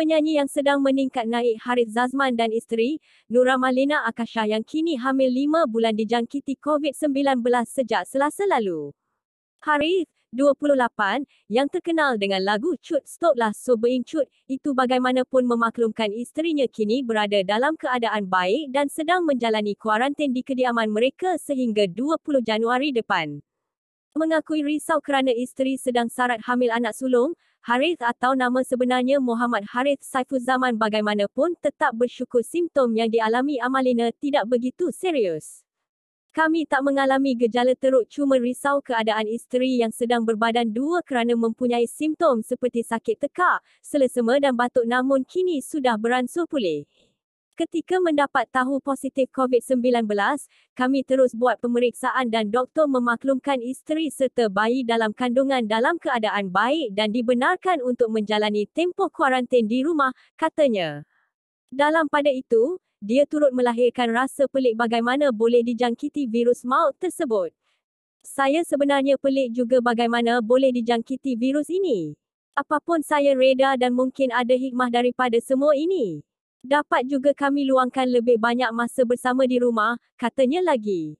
penyanyi yang sedang meningkat naik Harith Zazman dan isteri, Nura Malina Akasha yang kini hamil lima bulan dijangkiti COVID-19 sejak selasa lalu. Harith, 28, yang terkenal dengan lagu Cut Stoplah So Being Cut, itu bagaimanapun memaklumkan isterinya kini berada dalam keadaan baik dan sedang menjalani kuarantin di kediaman mereka sehingga 20 Januari depan mengakui risau kerana isteri sedang sarat hamil anak sulung, Harith atau nama sebenarnya Muhammad Harith Saifuzaman bagaimanapun tetap bersyukur simptom yang dialami Amalina tidak begitu serius. Kami tak mengalami gejala teruk cuma risau keadaan isteri yang sedang berbadan dua kerana mempunyai simptom seperti sakit tekak, selesema dan batuk namun kini sudah beransur pulih. Ketika mendapat tahu positif COVID-19, kami terus buat pemeriksaan dan doktor memaklumkan isteri serta bayi dalam kandungan dalam keadaan baik dan dibenarkan untuk menjalani tempoh kuarantin di rumah, katanya. Dalam pada itu, dia turut melahirkan rasa pelik bagaimana boleh dijangkiti virus maut tersebut. Saya sebenarnya pelik juga bagaimana boleh dijangkiti virus ini. Apapun saya reda dan mungkin ada hikmah daripada semua ini. Dapat juga kami luangkan lebih banyak masa bersama di rumah, katanya lagi.